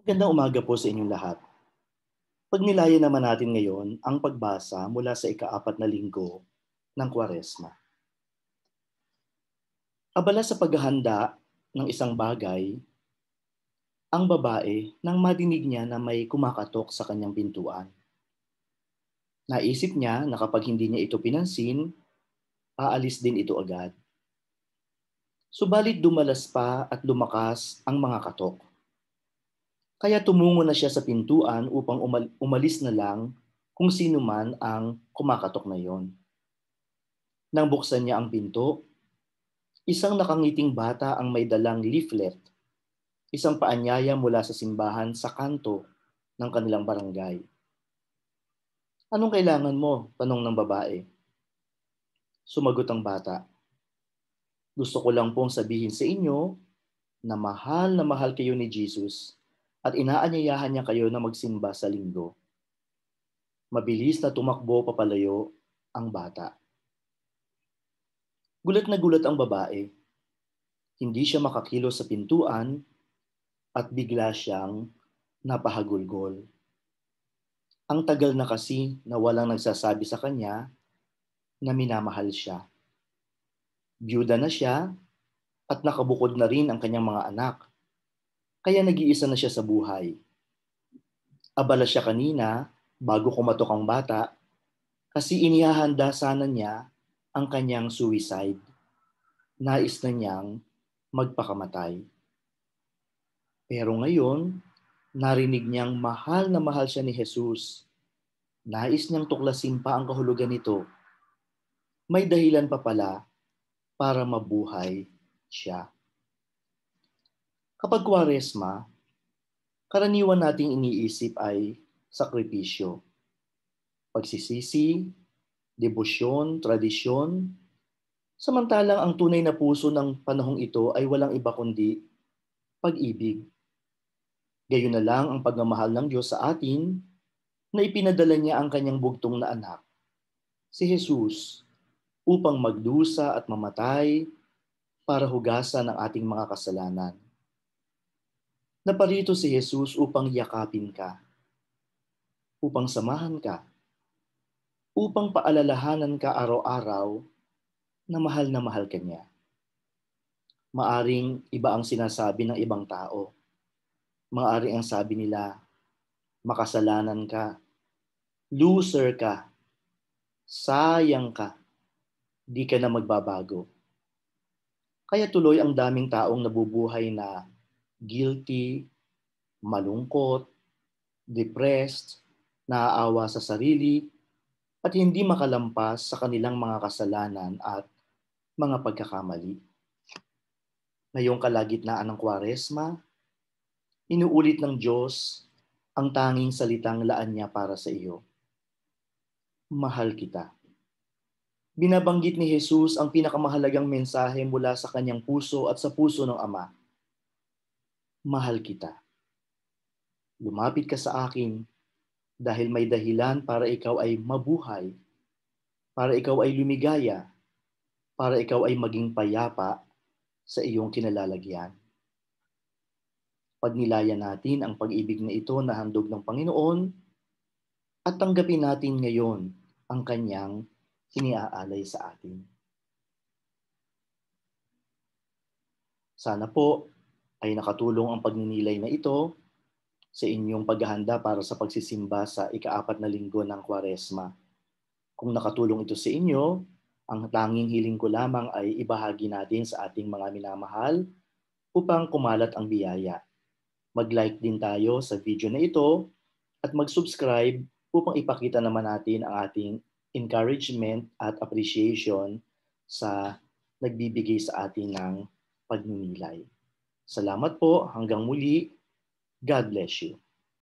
Magandang umaga po sa inyong lahat. Pagnilaya naman natin ngayon ang pagbasa mula sa ikaapat na linggo ng Kwaresma. Abala sa paghahanda ng isang bagay, ang babae nang madinig niya na may kumakatok sa kanyang pintuan. Naisip niya na kapag hindi niya ito pinansin, aalis din ito agad. Subalit dumalas pa at lumakas ang mga katok kaya tumungo na siya sa pintuan upang umalis na lang kung sino man ang kumakatok na yon. Nang buksan niya ang pinto, isang nakangiting bata ang may dalang leaflet, isang paanyaya mula sa simbahan sa kanto ng kanilang barangay. Anong kailangan mo? Tanong ng babae. Sumagot ang bata. Gusto ko lang pong sabihin sa inyo na mahal na mahal kayo ni Jesus at inaanyayahan niya kayo na magsimba sa linggo. Mabilis na tumakbo papalayo ang bata. Gulat na gulat ang babae. Hindi siya makakilos sa pintuan at bigla siyang napahagulgol. Ang tagal na kasi na walang nagsasabi sa kanya na minamahal siya. Byuda na siya at nakabukod na rin ang kanyang mga anak. Kaya nag-iisa na siya sa buhay. Abala siya kanina bago kumatok ang bata kasi inihahanda sana niya ang kanyang suicide. Nais na niyang magpakamatay. Pero ngayon, narinig niyang mahal na mahal siya ni Jesus. Nais niyang tuklasin pa ang kahulugan nito. May dahilan pa pala para mabuhay siya. Kapag kwaresma, karaniwan nating iniisip ay sakripisyo, pagsisisi, debosyon, tradisyon, samantalang ang tunay na puso ng panahong ito ay walang iba kundi pag-ibig. Gayon na lang ang pagmamahal ng Diyos sa atin na ipinadala niya ang kanyang bugtong na anak, si Jesus, upang magdusa at mamatay para hugasan ang ating mga kasalanan. Naparito si Jesus upang yakapin ka, upang samahan ka, upang paalalahanan ka araw-araw na mahal na mahal ka niya. Maaring iba ang sinasabi ng ibang tao. Maaring ang sabi nila, makasalanan ka, loser ka, sayang ka, di ka na magbabago. Kaya tuloy ang daming taong nabubuhay na guilty, malungkot, depressed, naaawa sa sarili, at hindi makalampas sa kanilang mga kasalanan at mga pagkakamali. Ngayong kalagitnaan ng kwaresma, inuulit ng Diyos ang tanging salitang laan niya para sa iyo. Mahal kita. Binabanggit ni Jesus ang pinakamahalagang mensahe mula sa kanyang puso at sa puso ng Ama – mahal kita. Lumapit ka sa akin dahil may dahilan para ikaw ay mabuhay, para ikaw ay lumigaya, para ikaw ay maging payapa sa iyong kinalalagyan. Pagnilaya natin ang pag-ibig na ito na handog ng Panginoon at tanggapin natin ngayon ang kanyang iniaalay sa atin. Sana po ay nakatulong ang pagninilay na ito sa inyong paghahanda para sa pagsisimba sa ikaapat na linggo ng Kwaresma. Kung nakatulong ito sa inyo, ang tanging hiling ko lamang ay ibahagi natin sa ating mga minamahal upang kumalat ang biyaya. Mag-like din tayo sa video na ito at mag-subscribe upang ipakita naman natin ang ating encouragement at appreciation sa nagbibigay sa atin ng pagninilay. Salamat po. Hanggang muli. God bless you.